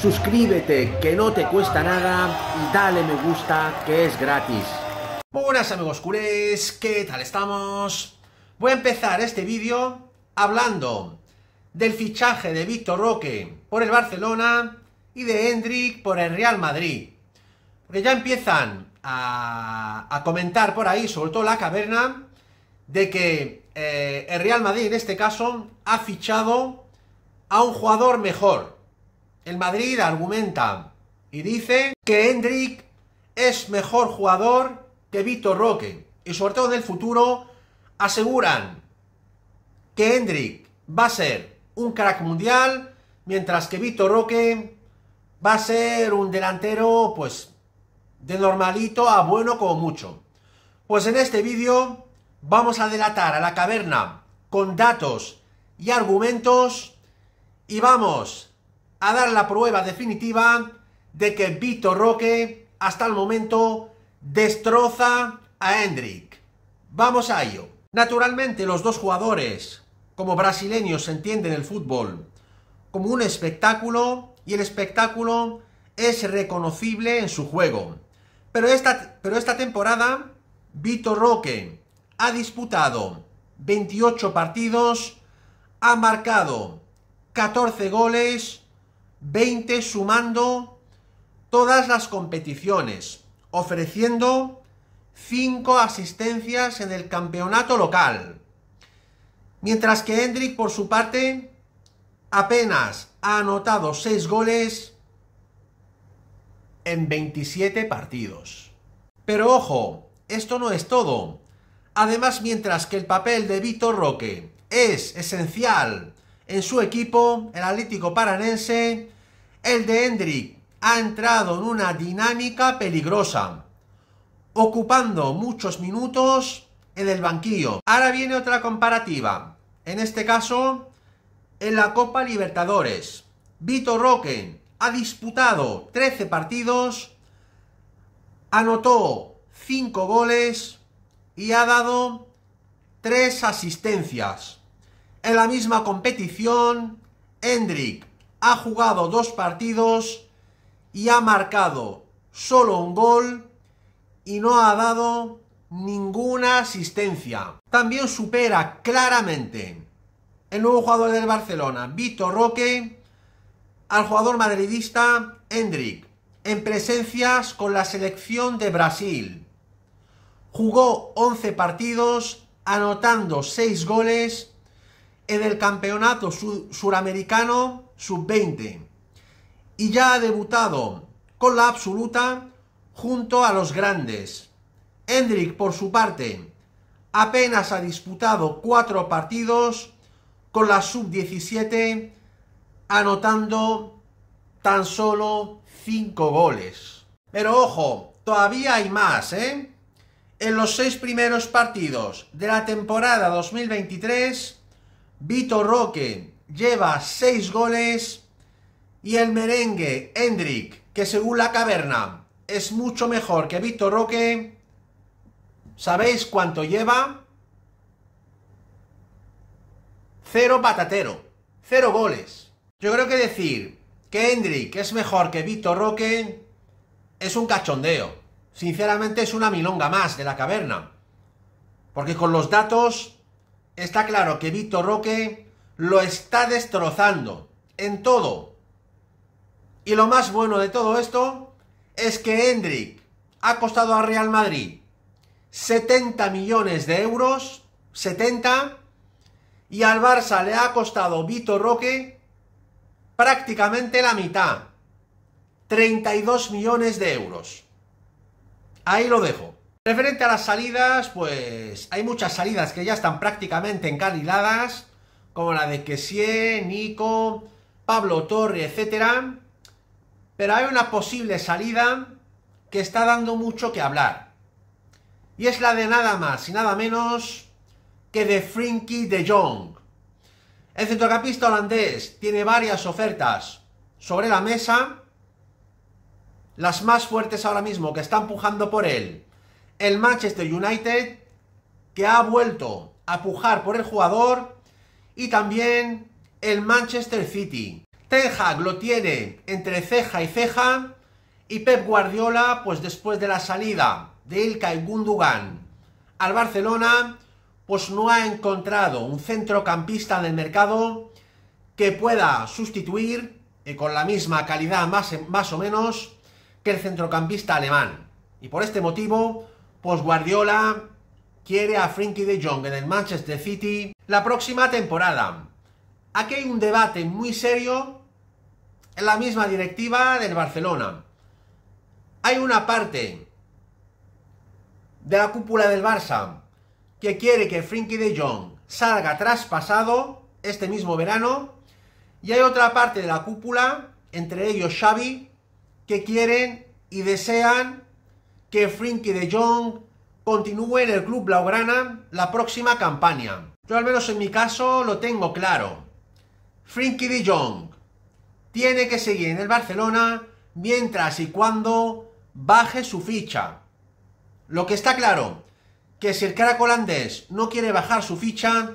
suscríbete que no te cuesta nada y dale me gusta que es gratis. Buenas amigos culés, ¿qué tal estamos? Voy a empezar este vídeo hablando del fichaje de Víctor Roque por el Barcelona y de Hendrik por el Real Madrid. Porque ya empiezan a, comentar por ahí, sobre todo la caverna, de que eh, el Real Madrid en este caso ha fichado a un jugador mejor. El Madrid argumenta y dice que Hendrik es mejor jugador que Vitor Roque. Y sobre todo en el futuro aseguran que Hendrik va a ser un crack mundial, mientras que Vitor Roque va a ser un delantero, pues, de normalito a bueno como mucho. Pues en este vídeo vamos a delatar a la caverna con datos y argumentos y vamos a dar la prueba definitiva de que Vitor Roque hasta el momento destroza a Hendrik. Vamos a ello. Naturalmente los dos jugadores, como brasileños, entienden el fútbol como un espectáculo y el espectáculo es reconocible en su juego. Pero esta, pero esta temporada, Vitor Roque ha disputado 28 partidos, ha marcado 14 goles, 20 sumando todas las competiciones, ofreciendo 5 asistencias en el campeonato local. Mientras que Hendrik, por su parte, apenas ha anotado 6 goles en 27 partidos. Pero ojo, esto no es todo. Además, mientras que el papel de Vitor Roque es esencial en su equipo, el Atlético Paranense, el de Hendrik ha entrado en una dinámica peligrosa, ocupando muchos minutos en el banquillo. Ahora viene otra comparativa, en este caso en la Copa Libertadores. Vito Roque ha disputado 13 partidos, anotó 5 goles y ha dado 3 asistencias. En la misma competición, Hendrik ha jugado dos partidos y ha marcado solo un gol y no ha dado ninguna asistencia. También supera claramente el nuevo jugador del Barcelona, Vitor Roque, al jugador madridista Hendrik, en presencias con la selección de Brasil. Jugó 11 partidos, anotando 6 goles en el Campeonato Suramericano Sub-20 y ya ha debutado con la absoluta junto a los grandes. Hendrik, por su parte, apenas ha disputado cuatro partidos con la Sub-17, anotando tan solo cinco goles. Pero ojo, todavía hay más, ¿eh? En los seis primeros partidos de la temporada 2023, Vito Roque lleva 6 goles y el merengue Hendrik, que según la caverna es mucho mejor que Vitor Roque, ¿sabéis cuánto lleva? Cero patatero, cero goles. Yo creo que decir que Hendrik es mejor que Vitor Roque es un cachondeo. Sinceramente es una milonga más de la caverna. Porque con los datos está claro que Víctor Roque lo está destrozando en todo. Y lo más bueno de todo esto es que Hendrik ha costado a Real Madrid 70 millones de euros, 70, y al Barça le ha costado Vitor Roque prácticamente la mitad, 32 millones de euros. Ahí lo dejo. Referente a las salidas, pues hay muchas salidas que ya están prácticamente encarriladas, como la de Kessie, Nico, Pablo Torre, etcétera. Pero hay una posible salida que está dando mucho que hablar. Y es la de nada más y nada menos que de Frinky de Jong. El centrocampista holandés tiene varias ofertas sobre la mesa. Las más fuertes ahora mismo que están pujando por él el Manchester United que ha vuelto a pujar por el jugador y también el Manchester City. Ten Hag lo tiene entre ceja y ceja y Pep Guardiola pues después de la salida de Ilkay Gundogan al Barcelona pues no ha encontrado un centrocampista del mercado que pueda sustituir con la misma calidad más o menos que el centrocampista alemán. Y por este motivo pues Guardiola quiere a Frankie de Jong en el Manchester City la próxima temporada. Aquí hay un debate muy serio en la misma directiva del Barcelona. Hay una parte de la cúpula del Barça que quiere que Frankie de Jong salga traspasado este mismo verano y hay otra parte de la cúpula, entre ellos Xavi, que quieren y desean que Frinky de Jong continúe en el club blaugrana la próxima campaña. Yo al menos en mi caso lo tengo claro. Frinky de Jong tiene que seguir en el Barcelona mientras y cuando baje su ficha. Lo que está claro, que si el caracolandés holandés no quiere bajar su ficha,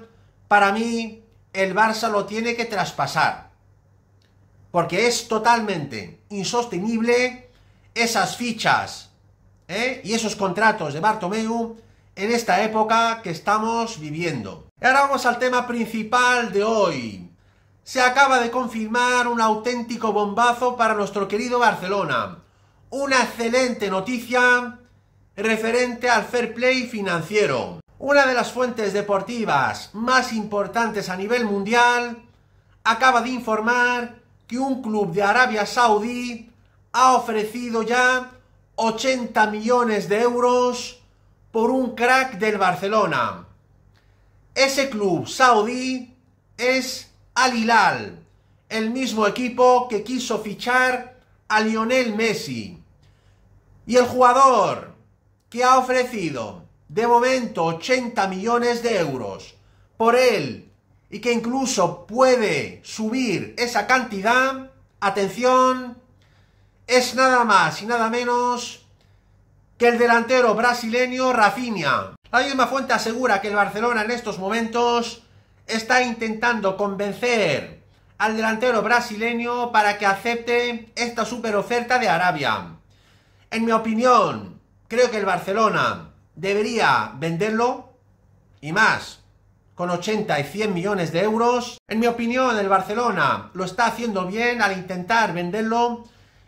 para mí el Barça lo tiene que traspasar. Porque es totalmente insostenible esas fichas ¿eh? y esos contratos de Bartomeu en esta época que estamos viviendo. Y ahora vamos al tema principal de hoy. Se acaba de confirmar un auténtico bombazo para nuestro querido Barcelona. Una excelente noticia referente al fair play financiero. Una de las fuentes deportivas más importantes a nivel mundial acaba de informar que un club de Arabia Saudí ha ofrecido ya 80 millones de euros por un crack del Barcelona. Ese club saudí es Al Hilal, el mismo equipo que quiso fichar a Lionel Messi. Y el jugador que ha ofrecido de momento 80 millones de euros por él y que incluso puede subir esa cantidad, atención, es nada más y nada menos que el delantero brasileño Rafinha. La misma fuente asegura que el Barcelona en estos momentos está intentando convencer al delantero brasileño para que acepte esta super oferta de Arabia. En mi opinión, creo que el Barcelona debería venderlo y más con 80 y 100 millones de euros. En mi opinión, el Barcelona lo está haciendo bien al intentar venderlo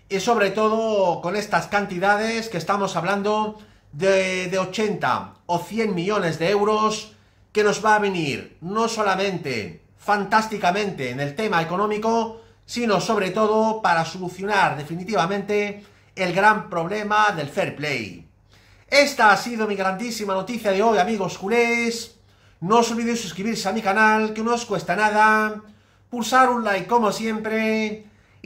y sobre todo con estas cantidades que estamos hablando de, 80 o 100 millones de euros que nos va a venir no solamente fantásticamente en el tema económico, sino sobre todo para solucionar definitivamente el gran problema del fair play. Esta ha sido mi grandísima noticia de hoy, amigos culés. No os olvidéis suscribirse a mi canal, que no os cuesta nada. Pulsar un like como siempre